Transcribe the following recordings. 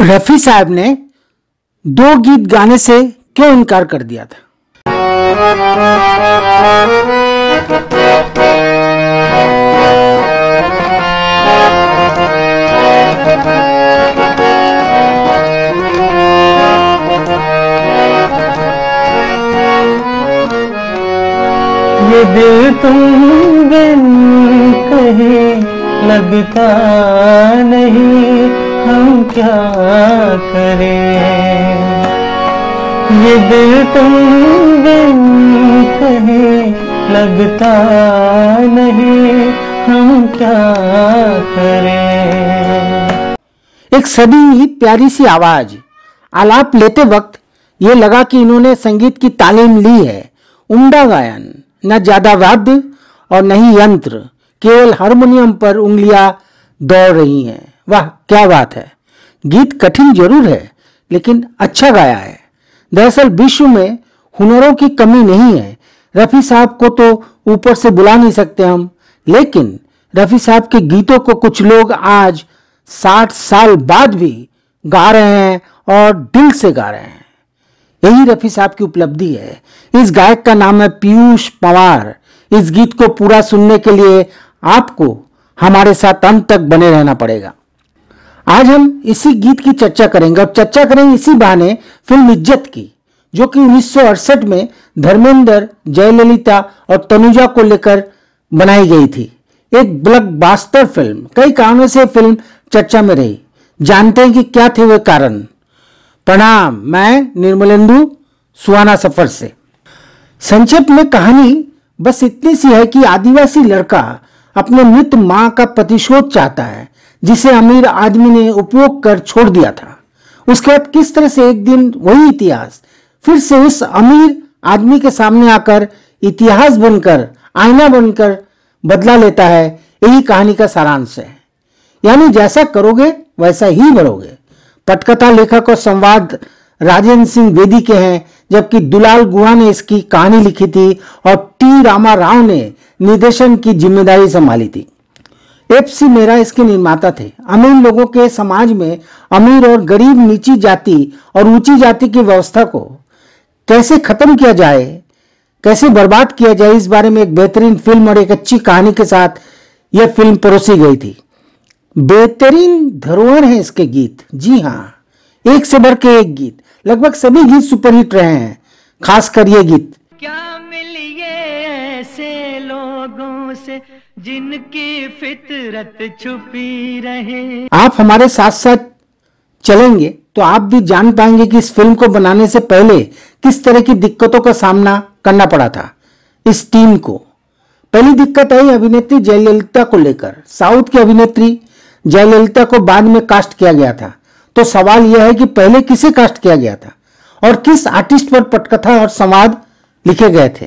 रफी साहब ने दो गीत गाने से क्यों इनकार कर दिया था ये दिल तुम लगता नहीं हम क्या करें ये दिल तुम बिन कहे लगता नहीं हम क्या करें एक सदी ही प्यारी सी आवाज आलाप लेते वक्त ये लगा कि इन्होंने संगीत की तालीम ली है उमदा गायन न ज्यादा वाद्य और न ही यंत्र केवल हारमोनियम पर उंगलियां दौड़ रही हैं वाह क्या बात है गीत कठिन जरूर है लेकिन अच्छा गाया है दरअसल विश्व में हुनरों की कमी नहीं है रफ़ी साहब को तो ऊपर से बुला नहीं सकते हम लेकिन रफ़ी साहब के गीतों को कुछ लोग आज साठ साल बाद भी गा रहे हैं और दिल से गा रहे हैं यही रफ़ी साहब की उपलब्धि है इस गायक का नाम है पीयूष पवार इस गीत को पूरा सुनने के लिए आपको हमारे साथ अंत तक बने रहना पड़ेगा आज हम इसी गीत की चर्चा करेंगे और चर्चा करेंगे इसी बहाने फिल्म इज्जत की जो कि उन्नीस में धर्मेंद्र जयललिता और तनुजा को लेकर बनाई गई थी एक ब्लग बास्तर फिल्म कई कारणों से फिल्म चर्चा में रही जानते हैं कि क्या थे वे कारण प्रणाम मैं निर्मलेंदु सुहाना सफर से संक्षेप में कहानी बस इतनी सी है कि आदिवासी लड़का अपने मृत मां का प्रतिशोध चाहता है जिसे अमीर आदमी ने उपयोग कर छोड़ दिया था उसके बाद किस तरह से एक दिन वही इतिहास फिर से उस अमीर आदमी के सामने आकर इतिहास बनकर आईना बनकर बदला लेता है यही कहानी का सारांश है यानी जैसा करोगे वैसा ही बढ़ोगे पटकथा लेखक और संवाद राजेंद्र सिंह वेदी के हैं जबकि दुलाल गुहा ने इसकी कहानी लिखी थी और टी रामा राव ने निर्देशन की जिम्मेदारी संभाली थी एफ सी मेरा इसके निर्माता थे अमीर लोगों के समाज में अमीर और गरीब नीची जाति और ऊंची जाति की व्यवस्था को कैसे खत्म किया जाए कैसे बर्बाद किया जाए इस बारे में एक बेहतरीन फिल्म और एक अच्छी कहानी के साथ यह फिल्म परोसी गई थी बेहतरीन धरोहर है इसके गीत जी हाँ एक से बढ़ के एक गीत लगभग सभी गीत सुपरहिट रहे हैं खासकर ये गीत क्या मिलिए ऐसे लोगों से जिनकी फितरत छुपी रहे आप हमारे साथ साथ चलेंगे तो आप भी जान पाएंगे कि इस फिल्म को बनाने से पहले किस तरह की दिक्कतों का सामना करना पड़ा था इस टीम को पहली दिक्कत आई अभिनेत्री जयललिता को लेकर साउथ की अभिनेत्री जयललिता को बाद में कास्ट किया गया था तो सवाल यह है कि पहले किसे कास्ट किया गया था और किस आर्टिस्ट पर पटकथा और संवाद लिखे गए थे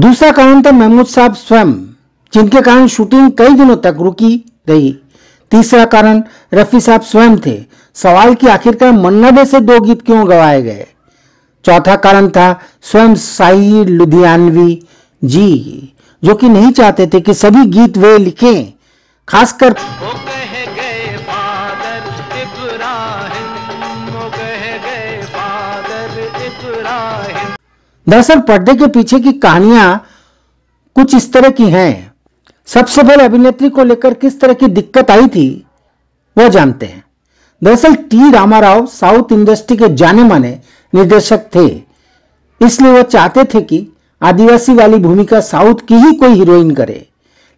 दूसरा कारण था महमूद साहब स्वयं जिनके कारण शूटिंग कई दिनों तक रुकी रही तीसरा कारण रफी साहब स्वयं थे सवाल की आखिरकार मन्नाडे से दो गीत क्यों गवाए गए चौथा कारण था स्वयं साई लुधियानवी जी जो कि नहीं चाहते थे कि सभी गीत वे लिखें खासकर दरअसल पर्दे के पीछे की कहानियां कुछ इस तरह की हैं सबसे पहले अभिनेत्री को लेकर किस तरह की दिक्कत आई थी वह जानते हैं दरअसल टी रामाराव साउथ इंडस्ट्री के जाने माने निर्देशक थे इसलिए वह चाहते थे कि आदिवासी वाली भूमिका साउथ की ही कोई हीरोइन करे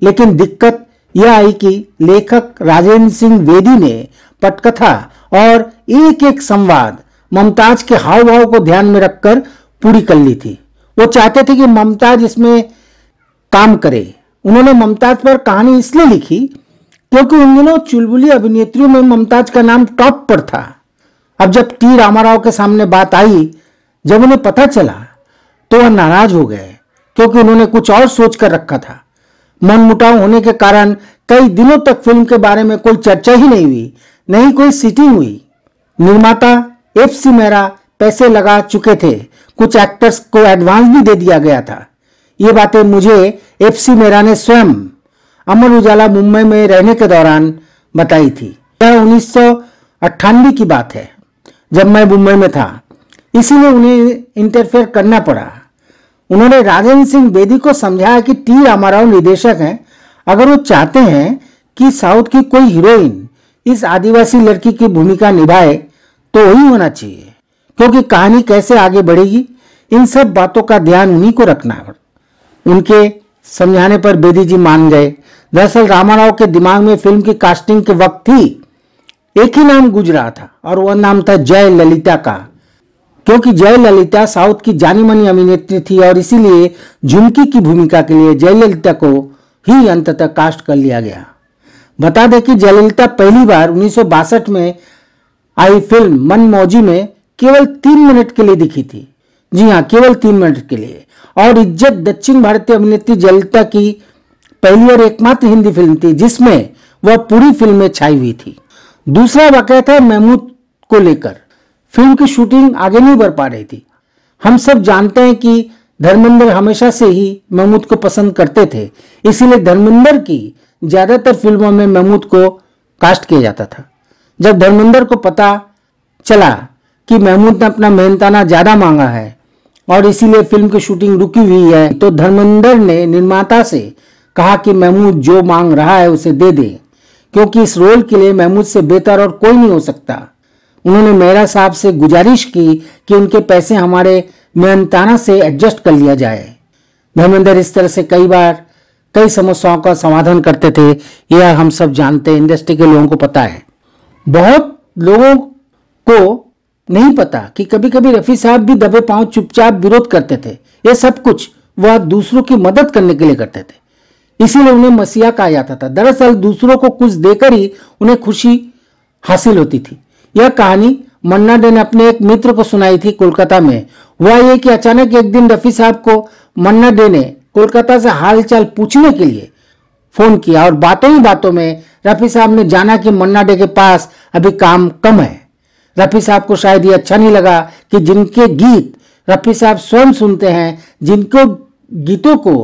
लेकिन दिक्कत यह आई कि लेखक राजेंद्र सिंह वेदी ने पटकथा और एक एक संवाद ममताज के हाव भाव को ध्यान में रखकर पूरी कर ली थी वो चाहते थे कि ममताज इसमें काम करे उन्होंने ममताज पर कहानी इसलिए लिखी क्योंकि उन दिनों चुलबुली अभिनेत्रियों में ममताज का नाम टॉप पर था अब जब टी रामाराव के सामने बात आई जब उन्हें पता चला तो वह नाराज हो गए क्योंकि उन्होंने कुछ और सोच कर रखा था मनमुटाव होने के कारण कई दिनों तक फिल्म के बारे में कोई चर्चा ही नहीं हुई नहीं कोई सीटिंग हुई निर्माता एफ सी मेहरा पैसे लगा चुके थे कुछ एक्टर्स को एडवांस भी दे दिया गया था ये बातें मुझे एफ सी मेरा ने स्वयं अमर उजाला मुंबई में रहने के दौरान बताई थी यह उन्नीस की बात है जब मैं मुंबई में था इसीलिए उन्हें इंटरफेयर करना पड़ा उन्होंने राजेंद्र सिंह बेदी को समझाया कि टी रामाराव निदेशक हैं अगर वो चाहते हैं कि साउथ की कोई हीरोइन इस आदिवासी लड़की की भूमिका निभाए तो वही होना चाहिए क्योंकि कहानी कैसे आगे बढ़ेगी इन सब बातों का ध्यान उन्हीं को रखना है उनके समझाने पर बेदी जी मान गए दरअसल रामाराव के दिमाग में फिल्म की कास्टिंग के वक्त ही एक ही नाम गुज रहा था और वह नाम था जय ललिता का क्योंकि जय ललिता साउथ की जानी मानी अभिनेत्री थी और इसीलिए झुमकी की भूमिका के लिए जयललिता को ही अंततः कास्ट कर लिया गया बता दें कि जयललिता पहली बार उन्नीस में आई फिल्म मन मौजी में केवल तीन मिनट के लिए दिखी थी जी हाँ केवल तीन मिनट के लिए और इज्जत दक्षिण भारतीय अभिनेत्री जलता की पहली और एकमात्र हिंदी फिल्म थी जिसमें वह पूरी फिल्म में छाई हुई थी दूसरा वाकया था महमूद को लेकर फिल्म की शूटिंग आगे नहीं बढ़ पा रही थी हम सब जानते हैं कि धर्मेंद्र हमेशा से ही महमूद को पसंद करते थे इसीलिए धर्मेंद्र की ज्यादातर फिल्मों में महमूद को कास्ट किया जाता था जब धर्मेंद्र को पता चला कि महमूद ने अपना मेहनताना ज्यादा मांगा है और इसीलिए फिल्म की शूटिंग रुकी हुई है तो धर्मेंद्र ने निर्माता से कहा कि महमूद जो मांग रहा है उसे दे दे क्योंकि इस रोल के लिए महमूद से बेहतर और कोई नहीं हो सकता उन्होंने मेहरा साहब से गुजारिश की कि उनके पैसे हमारे मेहनताना से एडजस्ट कर लिया जाए धर्मेंद्र इस तरह से कई बार कई समस्याओं का समाधान करते थे यह हम सब जानते हैं इंडस्ट्री के लोगों को पता है बहुत लोगों को नहीं पता कि कभी कभी रफी साहब भी दबे पांव चुपचाप विरोध करते थे ये सब कुछ वह दूसरों की मदद करने के लिए करते थे इसीलिए उन्हें मसीहा कहा जाता था दरअसल दूसरों को कुछ देकर ही उन्हें खुशी हासिल होती थी यह कहानी मन्ना डे ने अपने एक मित्र को सुनाई थी कोलकाता में हुआ यह कि अचानक एक दिन रफी साहब को मन्ना डे ने कोलकाता से हालचाल पूछने के लिए फोन किया और बातों ही बातों में रफी साहब ने जाना कि मन्ना डे के पास अभी काम कम है रफ़ी साहब को शायद ये अच्छा नहीं लगा कि जिनके गीत रफ़ी साहब स्वयं सुनते हैं जिनको गीतों को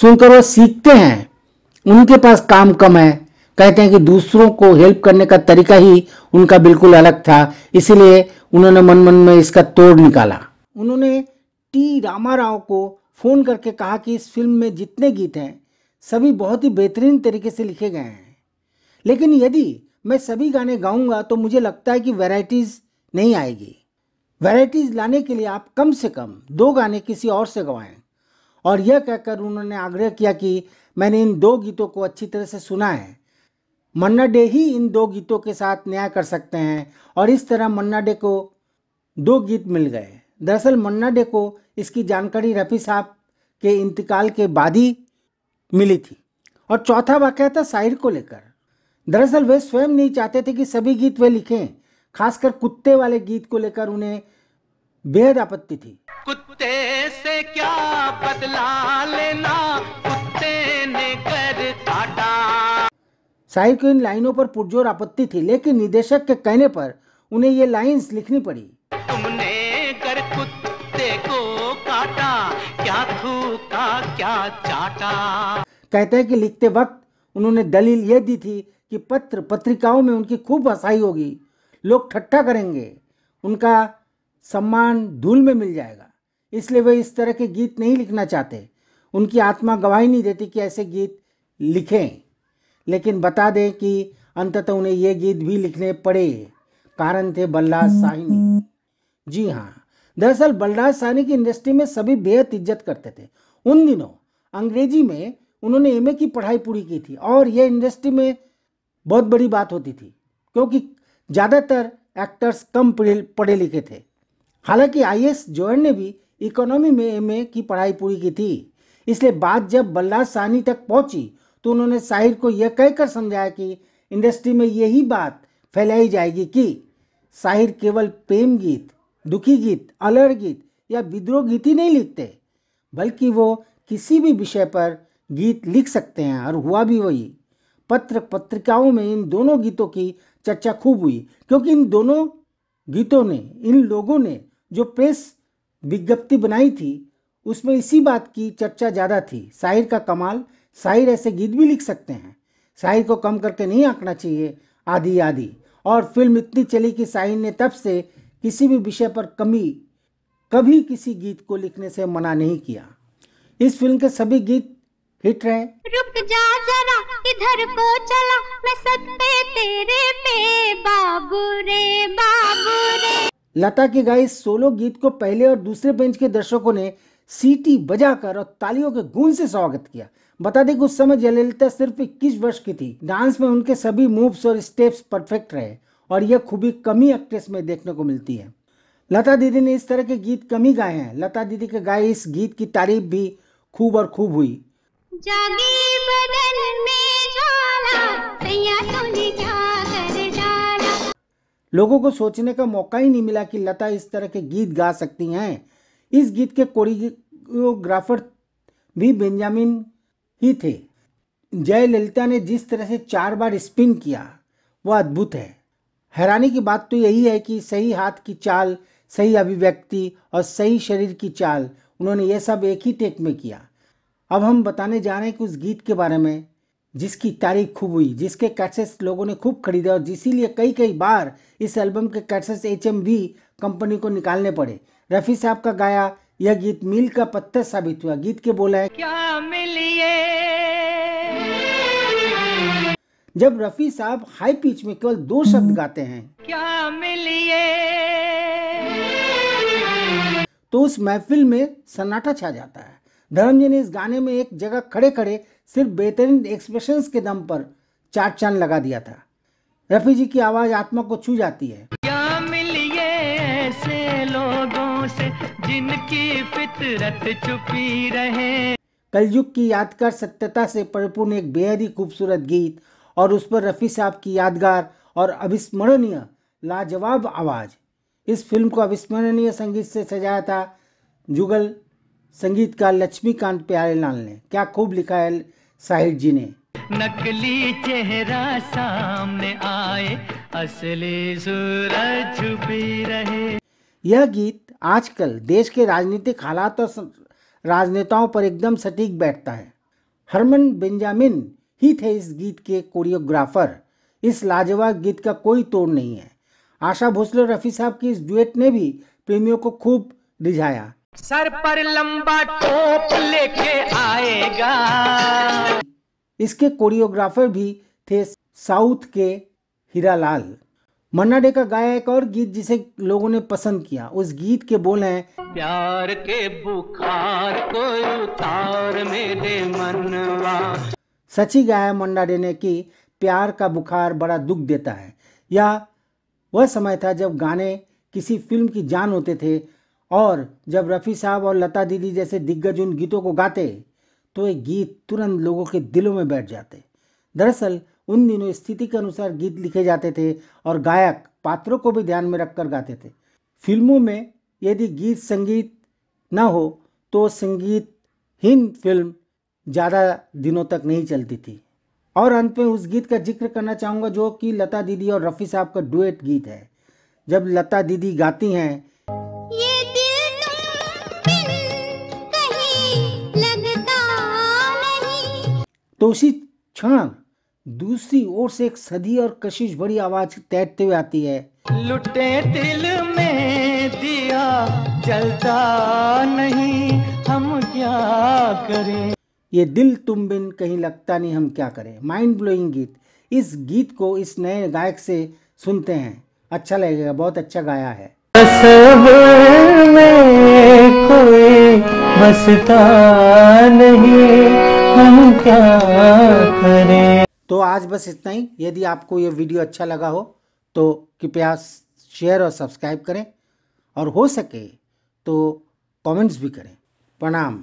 सुनकर वो सीखते हैं उनके पास काम कम है कहते हैं कि दूसरों को हेल्प करने का तरीका ही उनका बिल्कुल अलग था इसीलिए उन्होंने मन मन में इसका तोड़ निकाला उन्होंने टी रामा राव को फ़ोन करके कहा कि इस फिल्म में जितने गीत हैं सभी बहुत ही बेहतरीन तरीके से लिखे गए हैं लेकिन यदि मैं सभी गाने गाऊंगा तो मुझे लगता है कि वैरायटीज़ नहीं आएगी वैरायटीज़ लाने के लिए आप कम से कम दो गाने किसी और से गवाएं और यह कहकर उन्होंने आग्रह किया कि मैंने इन दो गीतों को अच्छी तरह से सुना है मन्ना डे ही इन दो गीतों के साथ न्याय कर सकते हैं और इस तरह मन्ना डे को दो गीत मिल गए दरअसल मन्ना डे को इसकी जानकारी रफ़ी साहब के इंतकाल के बाद ही मिली थी और चौथा वाक़ था शायर को लेकर दरअसल वे स्वयं नहीं चाहते थे कि सभी गीत वे लिखें खासकर कुत्ते वाले गीत को लेकर उन्हें बेहद आपत्ति थी कुत्ते से क्या बदला लेना कुत्ते ने कर काटा साहिर को इन लाइनों पर पुरजोर आपत्ति थी लेकिन निदेशक के कहने पर उन्हें ये लाइंस लिखनी पड़ी तुमने कर कुत्ते को काटा क्या थूका क्या चाटा कहते हैं कि लिखते वक्त उन्होंने दलील यह दी थी कि पत्र पत्रिकाओं में उनकी खूब वसाई होगी लोग ठट्ठा करेंगे उनका सम्मान धूल में मिल जाएगा इसलिए वे इस तरह के गीत नहीं लिखना चाहते उनकी आत्मा गवाही नहीं देती कि ऐसे गीत लिखें लेकिन बता दें कि अंततः उन्हें ये गीत भी लिखने पड़े कारण थे बलराज साहिनी जी हाँ दरअसल बलराज साहनी की इंडस्ट्री में सभी बेहद इज्जत करते थे उन दिनों अंग्रेजी में उन्होंने एम की पढ़ाई पूरी की थी और यह इंडस्ट्री में बहुत बड़ी बात होती थी क्योंकि ज़्यादातर एक्टर्स कम पढ़े लिखे थे हालांकि आई एस जोहर ने भी इकोनॉमी में एम की पढ़ाई पूरी की थी इसलिए बात जब बल्लाज साहनी तक पहुंची तो उन्होंने साहिर को यह कहकर समझाया कि इंडस्ट्री में यही बात फैलाई जाएगी कि साहिर केवल प्रेम गीत दुखी गीत अलर गीत या विद्रोह गीत ही नहीं लिखते बल्कि वो किसी भी विषय पर गीत लिख सकते हैं और हुआ भी वही पत्र पत्रिकाओं में इन दोनों गीतों की चर्चा खूब हुई क्योंकि इन दोनों गीतों ने इन लोगों ने जो प्रेस विज्ञप्ति बनाई थी उसमें इसी बात की चर्चा ज़्यादा थी शायर का कमाल शायर ऐसे गीत भी लिख सकते हैं शायर को कम करके नहीं आंकना चाहिए आदि आदि और फिल्म इतनी चली कि शायर ने तब से किसी भी विषय पर कमी कभी किसी गीत को लिखने से मना नहीं किया इस फिल्म के सभी गीत फिट रहे रुक जा जरा इधर को चला मैं सब पे तेरे पे बाबू रे बाबू रे लता के गाय सोलो गीत को पहले और दूसरे बेंच के दर्शकों ने सीटी बजाकर और तालियों के गूंज से स्वागत किया बता दें कि उस समय जयललिता सिर्फ इक्कीस वर्ष की थी डांस में उनके सभी मूव्स और स्टेप्स परफेक्ट रहे और यह खूबी कमी एक्ट्रेस में देखने को मिलती है लता दीदी ने इस तरह के गीत कमी गाए हैं लता दीदी के गाए इस गीत की तारीफ भी खूब और खूब हुई लोगों को सोचने का मौका ही नहीं मिला कि लता इस तरह के गीत गा सकती हैं इस गीत के कोरियोग्राफर भी बेंजामिन ही थे जय ललिता ने जिस तरह से चार बार स्पिन किया वह अद्भुत है हैरानी की बात तो यही है कि सही हाथ की चाल सही अभिव्यक्ति और सही शरीर की चाल उन्होंने यह सब एक ही टेक में किया अब हम बताने जा रहे हैं कि उस गीत के बारे में जिसकी तारीफ खूब हुई जिसके कैसेट्स लोगों ने खूब खरीदे और इसीलिए कई कई बार इस एल्बम के कैसेट्स एच कंपनी को निकालने पड़े रफ़ी साहब का गाया यह गीत मील का पत्थर साबित हुआ गीत के बोला है क्या मिलिए जब रफ़ी साहब हाई पिच में केवल दो शब्द हम्म। गाते हैं क्या मिलिए तो उस महफिल में सन्नाटा छा जाता है धर्मजी ने इस गाने में एक जगह खड़े खड़े सिर्फ बेहतरीन एक्सप्रेशंस के दम पर चार चांद लगा दिया था रफ़ी जी की आवाज़ आत्मा को छू जाती है क्या मिलिए ऐसे लोगों से जिनकी फितरत छुपी रहे कलयुग की यादगार सत्यता से परिपूर्ण एक बेहद ही खूबसूरत गीत और उस पर रफ़ी साहब की यादगार और अविस्मरणीय लाजवाब आवाज़ इस फिल्म को अविस्मरणीय संगीत से सजाया था जुगल संगीतकार लक्ष्मीकांत लाल ने क्या खूब लिखा है साहिर जी ने नकली चेहरा सामने आए असली सूरज छुपी रहे यह गीत आजकल देश के राजनीतिक हालात और राजनेताओं पर एकदम सटीक बैठता है हरमन बेंजामिन ही थे इस गीत के कोरियोग्राफर इस लाजवाब गीत का कोई तोड़ नहीं है आशा भोसले रफ़ी साहब की इस डुएट ने भी प्रेमियों को खूब रिझाया सर पर लंबा टोप लेके आएगा इसके कोरियोग्राफर भी थे साउथ के हीरालाल मन्ना डे का गाया एक और गीत जिसे लोगों ने पसंद किया उस गीत के बोल हैं प्यार के बुखार को उतार मेरे मनवा सची गाया मन्ना डे ने कि प्यार का बुखार बड़ा दुख देता है या वह समय था जब गाने किसी फिल्म की जान होते थे और जब रफ़ी साहब और लता दीदी जैसे दिग्गज उन गीतों को गाते तो ये गीत तुरंत लोगों के दिलों में बैठ जाते दरअसल उन दिनों स्थिति के अनुसार गीत लिखे जाते थे और गायक पात्रों को भी ध्यान में रखकर गाते थे फिल्मों में यदि गीत संगीत ना हो तो संगीतहीन फिल्म ज़्यादा दिनों तक नहीं चलती थी और अंत में उस गीत का जिक्र करना चाहूँगा जो कि लता दीदी और रफ़ी साहब का डुएट गीत है जब लता दीदी गाती हैं तो उसी क्षण दूसरी ओर से एक सदी और कशिश भरी आवाज तैरते हुए आती है लुटे दिल में दिया जलता नहीं हम क्या करें ये दिल तुम बिन कहीं लगता नहीं हम क्या करें माइंड ब्लोइंग गीत इस गीत को इस नए गायक से सुनते हैं अच्छा लगेगा बहुत अच्छा गाया है में कोई बसता नहीं हम क्या करें तो आज बस इतना ही यदि आपको ये वीडियो अच्छा लगा हो तो कृपया शेयर और सब्सक्राइब करें और हो सके तो कमेंट्स भी करें प्रणाम